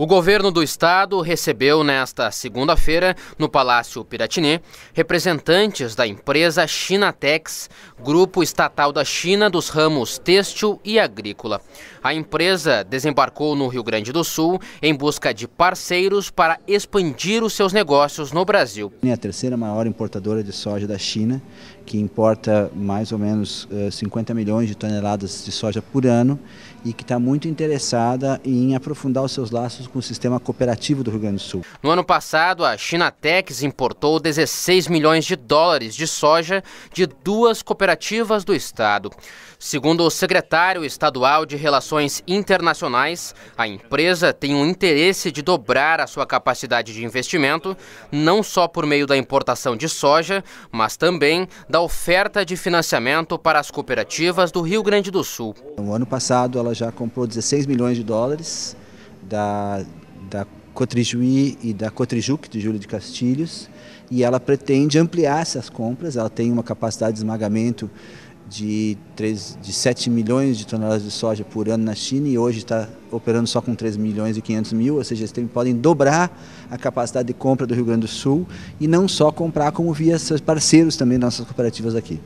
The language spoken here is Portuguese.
O governo do estado recebeu nesta segunda-feira, no Palácio Piratini, representantes da empresa Chinatex, grupo estatal da China dos ramos têxtil e agrícola. A empresa desembarcou no Rio Grande do Sul em busca de parceiros para expandir os seus negócios no Brasil. É a terceira maior importadora de soja da China, que importa mais ou menos 50 eh, milhões de toneladas de soja por ano e que está muito interessada em aprofundar os seus laços com o sistema cooperativo do Rio Grande do Sul. No ano passado, a Chinatex importou 16 milhões de dólares de soja de duas cooperativas do estado. Segundo o secretário estadual de Relações Internacionais, a empresa tem o interesse de dobrar a sua capacidade de investimento, não só por meio da importação de soja, mas também da oferta de financiamento para as cooperativas do Rio Grande do Sul. No ano passado, ela já comprou 16 milhões de dólares da, da Cotrijuí e da Cotrijuc, de Júlio de Castilhos, e ela pretende ampliar essas compras, ela tem uma capacidade de esmagamento de, 3, de 7 milhões de toneladas de soja por ano na China e hoje está operando só com 3 milhões e 500 mil, ou seja, eles têm, podem dobrar a capacidade de compra do Rio Grande do Sul e não só comprar como via seus parceiros também, nossas cooperativas aqui.